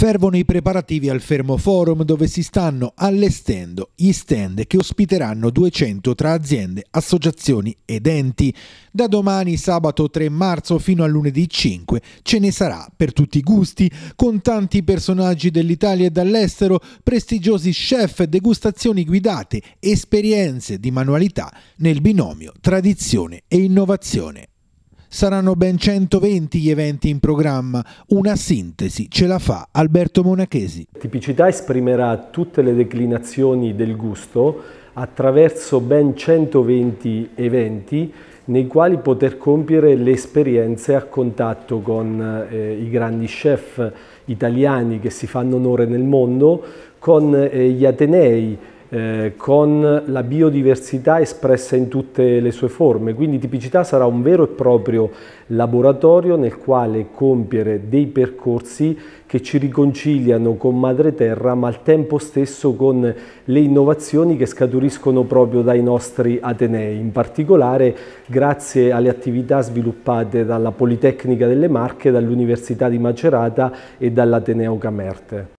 Fervono i preparativi al Fermo Forum dove si stanno allestendo gli stand che ospiteranno 200 tra aziende, associazioni ed enti. Da domani sabato 3 marzo fino a lunedì 5 ce ne sarà per tutti i gusti, con tanti personaggi dell'Italia e dall'estero, prestigiosi chef, degustazioni guidate, esperienze di manualità nel binomio tradizione e innovazione. Saranno ben 120 gli eventi in programma. Una sintesi ce la fa Alberto Monachesi. Tipicità esprimerà tutte le declinazioni del gusto attraverso ben 120 eventi nei quali poter compiere le esperienze a contatto con eh, i grandi chef italiani che si fanno onore nel mondo, con eh, gli Atenei eh, con la biodiversità espressa in tutte le sue forme, quindi tipicità sarà un vero e proprio laboratorio nel quale compiere dei percorsi che ci riconciliano con madre terra ma al tempo stesso con le innovazioni che scaturiscono proprio dai nostri Atenei, in particolare grazie alle attività sviluppate dalla Politecnica delle Marche, dall'Università di Macerata e dall'Ateneo Camerte.